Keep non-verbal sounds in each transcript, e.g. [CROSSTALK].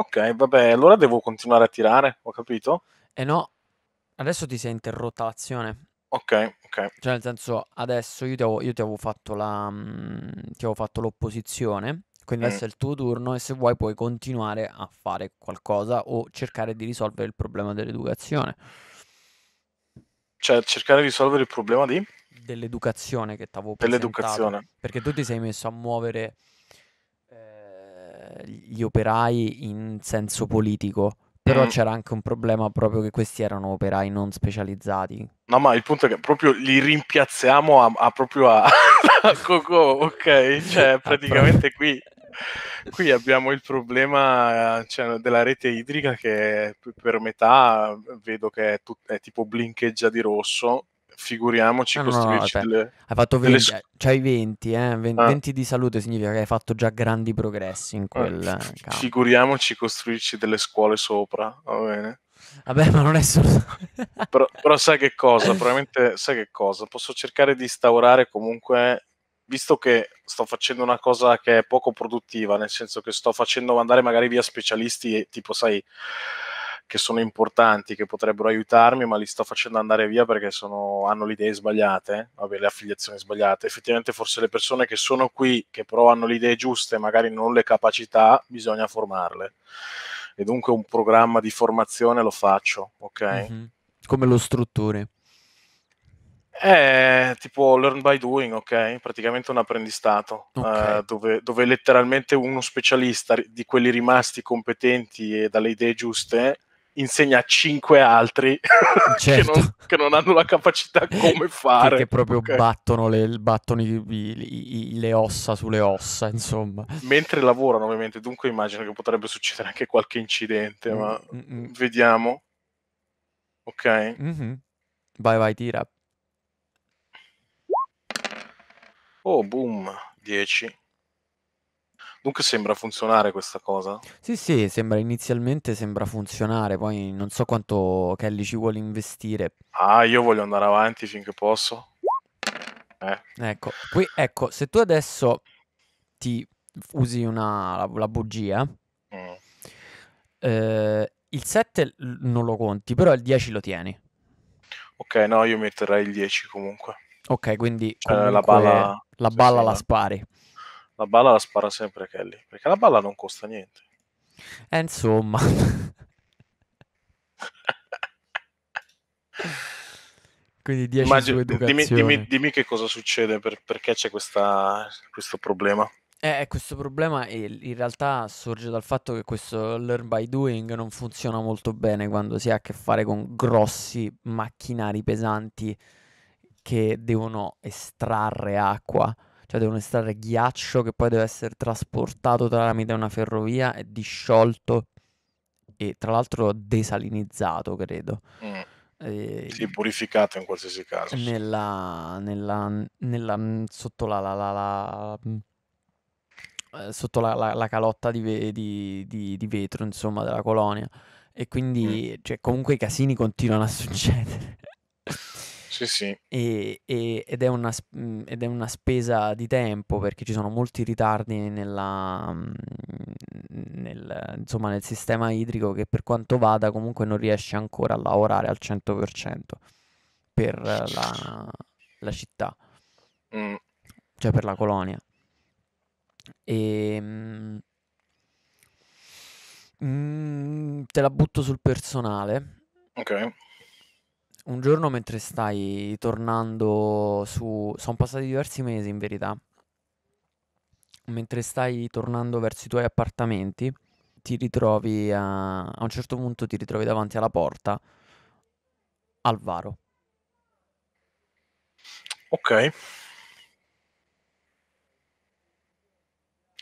Ok, vabbè, allora devo continuare a tirare, ho capito? Eh no, adesso ti sei interrotta l'azione. Ok, ok. Cioè, nel senso, adesso io ti avevo, io ti avevo fatto la. mh, mm, ti avevo fatto l'opposizione. Quindi mm. adesso è il tuo turno e se vuoi puoi continuare a fare qualcosa o cercare di risolvere il problema dell'educazione. Cioè, cercare di risolvere il problema di... Dell'educazione che t'avevo presentato. Dell'educazione. Perché tu ti sei messo a muovere gli operai in senso politico. Però mm. c'era anche un problema proprio che questi erano operai non specializzati. No, ma il punto è che proprio li rimpiazziamo a, a proprio a, [LAUGHS] a Coco, ok? Cioè, [LAUGHS] praticamente qui qui abbiamo il problema cioè, della rete idrica che per metà vedo che è, tut- è tipo blincheggia di rosso figuriamoci ah, no, costruirci no, no, cioè, delle, cioè, Hai fatto 20, delle... c'hai cioè, 20, eh? 20, ah. 20, di salute significa che hai fatto già grandi progressi in ah, quel eh, campo. Figuriamoci costruirci delle scuole sopra, va bene? Vabbè, ma non è solo... [LAUGHS] però, però, sai che cosa? Probabilmente sai che cosa? Posso cercare di instaurare comunque, visto che sto facendo una cosa che è poco produttiva, nel senso che sto facendo andare magari via specialisti tipo, sai che sono importanti, che potrebbero aiutarmi, ma li sto facendo andare via perché sono, hanno le idee sbagliate, vabbè, le affiliazioni sbagliate. Effettivamente forse le persone che sono qui, che però hanno le idee giuste, magari non le capacità, bisogna formarle. E dunque un programma di formazione lo faccio, ok? Mm-hmm. Come lo strutture? È eh, tipo learn by doing, ok? Praticamente un apprendistato, okay. eh, dove, dove letteralmente uno specialista di quelli rimasti competenti e dalle idee giuste insegna a cinque altri certo. [LAUGHS] che, non, certo. che, non, hanno la capacità come fare. Che, che proprio okay. battono, le, battono i, i, i, le, ossa sulle ossa, insomma. Mentre lavorano, ovviamente, dunque immagino che potrebbe succedere anche qualche incidente, mm-hmm. ma mm-hmm. vediamo. Ok. Mm-hmm. Vai, vai, tira. Oh, boom, 10. Dunque sembra funzionare questa cosa? Sì, sì, sembra inizialmente sembra funzionare, poi non so quanto Kelly ci vuole investire. Ah, io voglio andare avanti finché posso. Eh. Ecco, qui, ecco, se tu adesso ti usi una, la, la bugia, mm. eh, il 7 non lo conti, però il 10 lo tieni. Ok, no, io metterei il 10 comunque. Ok, quindi cioè, comunque la balla, la, balla sì, la spari la balla la spara sempre Kelly, perché la balla non costa niente. E eh, insomma. [LAUGHS] Quindi 10 Immagino, dimmi, dimmi, dimmi, che cosa succede, per, perché c'è questa, questo problema. Eh, eh questo problema in realtà sorge dal fatto che questo learn by doing non funziona molto bene quando si ha a che fare con grossi macchinari pesanti che devono estrarre acqua cioè devono estrarre ghiaccio che poi deve essere trasportato tramite una ferrovia e disciolto e tra l'altro desalinizzato, credo. Mm. E, sì, purificato in qualsiasi caso. Nella, nella, nella sotto la, la, la, la eh, sotto la, la, la calotta di, di, di, di, vetro, insomma, della colonia. E quindi, mm. cioè, comunque i casini continuano a succedere. Sì, sì. E, e, ed, è una, mhmm, ed, è una, spesa di tempo perché ci sono molti ritardi nella, mhmm, nel, insomma, nel sistema idrico che per quanto vada comunque non riesce ancora a lavorare al 100% per la, la città, mm. cioè per la colonia. E, ehm, mm, mhmm, te la butto sul personale. Ok un giorno mentre stai tornando su... Sono passati diversi mesi in verità. Mentre stai tornando verso i tuoi appartamenti, ti ritrovi a... a un certo punto ti ritrovi davanti alla porta Alvaro. Ok.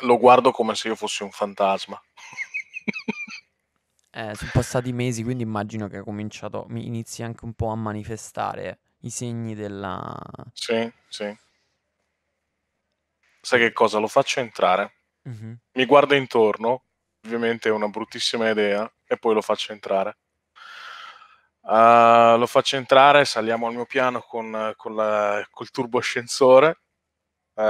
Lo guardo come se io fossi un fantasma. Eh, sono passati mesi, quindi immagino che ha cominciato, mi inizi anche un po' a manifestare i segni della... Sì, sì. Sai che cosa? Lo faccio entrare. Uh-huh. Mi guarda intorno, ovviamente è una bruttissima idea, e poi lo faccio entrare. Uh, lo faccio entrare, saliamo al mio piano con, con la, col turbo ascensore Uh,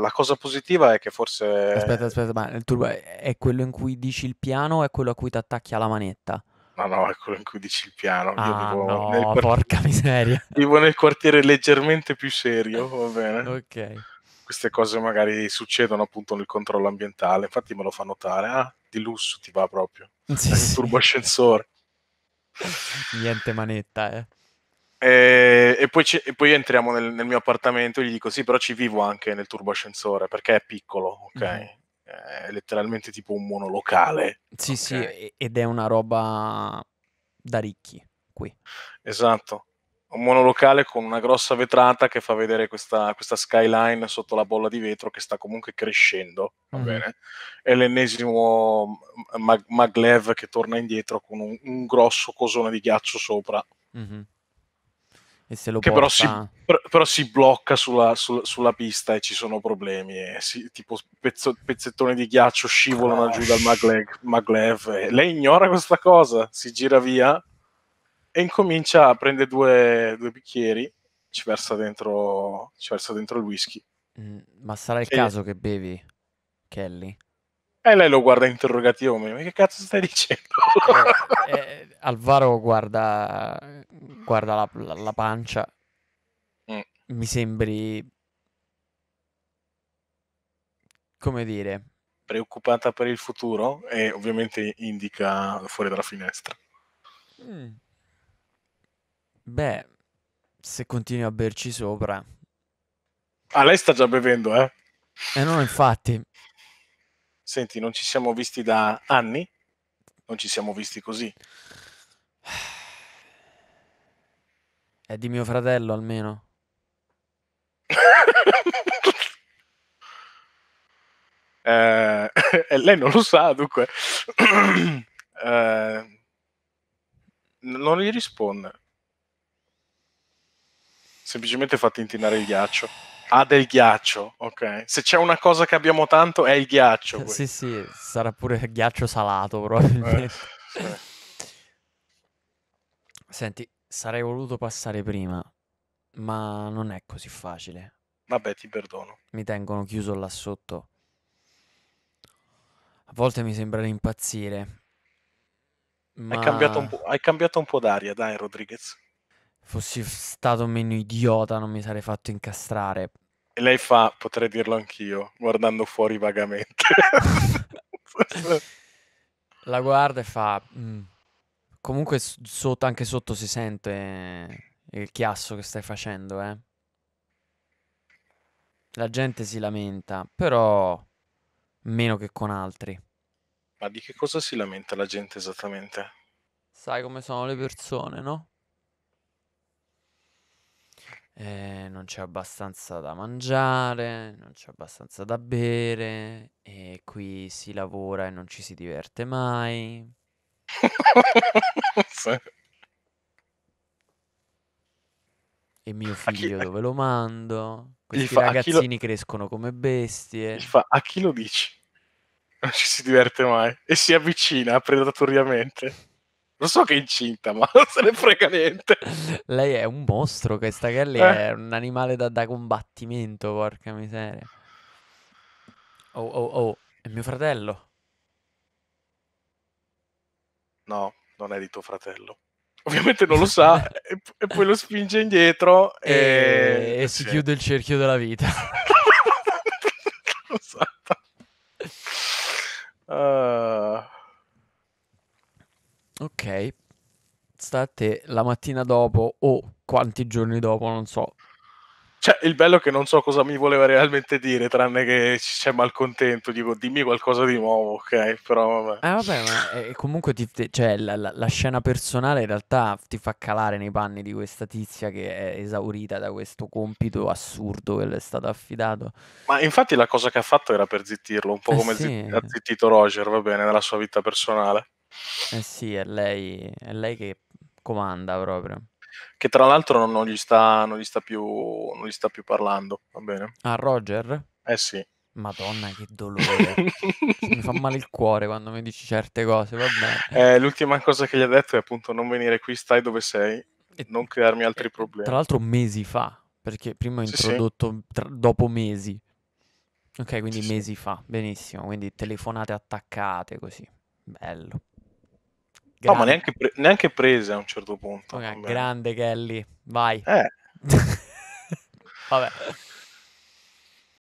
la cosa positiva è che forse. Aspetta, aspetta, ma il turbo è quello in cui dici il piano o è quello a cui ti attacchi alla manetta? No, no, è quello in cui dici il piano. Ah, Io no, nel quartiere... porca miseria. [LAUGHS] Vivo nel quartiere leggermente più serio, va bene. ok. Queste cose magari succedono appunto nel controllo ambientale, infatti me lo fa notare. Ah, di lusso ti va proprio. [LAUGHS] Sì, il sì. turbo ascensore. Niente manetta, eh. E, eh, e, poi, e poi, entriamo nel, nel, mio appartamento e gli dico: Sì, però ci vivo anche nel turbo ascensore perché è piccolo, ok? Mm-hmm. Eh, è letteralmente tipo un monolocale. Sì, okay? sì, ed è una roba da ricchi qui. Esatto. Un monolocale con una grossa vetrata che fa vedere questa, questa skyline sotto la bolla di vetro che sta comunque crescendo. mm-hmm. bene? È l'ennesimo Mag- Maglev che torna indietro con un, un grosso cosone di ghiaccio sopra. Mm-hmm. E se lo che porta... però, si, però si blocca sulla, sulla, sulla, pista e ci sono problemi. Eh. Si, tipo pezzo, pezzettoni di ghiaccio scivolano Gosh. giù dal maglev, maglev. Eh. Lei ignora questa cosa, si gira via e incomincia a prendere due, due bicchieri, ci versa, dentro, ci versa dentro il whisky. Mm, ma sarà il e... caso che bevi, Kelly? E lei lo guarda interrogativo, ma che cazzo stai dicendo? Eh, eh, Alvaro guarda, guarda la, la, la pancia. Mm. Mi sembri... Come dire? Preoccupata per il futuro e ovviamente indica fuori dalla finestra. Mm. Beh, se continui a berci sopra... Ah, lei sta già bevendo, eh? Eh non infatti. Senti, non ci siamo visti da anni? Non ci siamo visti così. È di mio fratello almeno. [LAUGHS] eh, [LAUGHS] lei non lo sa, dunque. [CLEARS THROAT] eh, non gli risponde. Semplicemente fa tintinare il ghiaccio. Ha del ghiaccio, ok. Se c'è una cosa che abbiamo tanto è il ghiaccio. Poi. Eh, sì, sì, sarà pure ghiaccio salato probabilmente. Eh, sì. Senti, sarei voluto passare prima, ma non è così facile. Vabbè, ti perdono. Mi tengono chiuso là sotto. A volte mi sembra di impazzire. Ma... Hai, cambiato po', hai cambiato un po' d'aria, dai, Rodriguez fossi stato meno idiota non mi sarei fatto incastrare. E lei fa, potrei dirlo anch'io, guardando fuori vagamente. La guarda e fa... Mm. Comunque sotto, anche sotto si sente il chiasso che stai facendo, eh. La gente si lamenta, però meno che con altri. Ma di che cosa si lamenta la gente esattamente? Sai come sono le persone, no? eh, non c'è abbastanza da mangiare, non c'è abbastanza da bere, e qui si lavora e non ci si diverte mai. E mio figlio chi... dove lo mando? Questi fa, ragazzini lo... crescono come bestie. Fa, a chi lo dici? Non ci si diverte mai. E si avvicina predatoriamente. Lo so che è incinta, ma non se ne frega niente. [LAUGHS] Lei è un mostro, questa che Kelly eh. è un animale da, da combattimento, porca miseria. Oh, oh, oh, è mio fratello. No, non è di tuo fratello. [LAUGHS] Ovviamente non lo sa [LAUGHS] e, e poi lo spinge indietro e, e si chiude il cerchio della vita. risposta a te la mattina dopo o quanti giorni dopo, non so. Cioè, il bello è che non so cosa mi voleva realmente dire, tranne che c'è malcontento, dico dimmi qualcosa di nuovo, ok? Però vabbè. Eh vabbè, ma eh, comunque ti, cioè, la, la, la, scena personale in realtà ti fa calare nei panni di questa tizia che è esaurita da questo compito assurdo che le è stato affidato. Ma infatti la cosa che ha fatto era per zittirlo, un po' eh come sì. ha zittito Roger, va bene, nella sua vita personale. Eh sì, è lei, è lei che comanda proprio. Che tra l'altro non gli sta, non gli sta, più, non gli sta più parlando, va bene? Ah, Roger? Eh sì. Madonna, che dolore. [LAUGHS] mi fa male il cuore quando mi dici certe cose. va bene. Eh, l'ultima cosa che gli ha detto è appunto non venire qui, stai dove sei, e non crearmi altri eh, problemi. Tra l'altro mesi fa, perché prima ho introdotto sì. Tra- dopo mesi. Ok, quindi sì, mesi fa, benissimo, quindi telefonate attaccate così. Bello. Grande. No, ma neanche, pre- neanche, prese a un certo punto. Okay, grande Kelly, vai. Eh. [LAUGHS] Vabbè.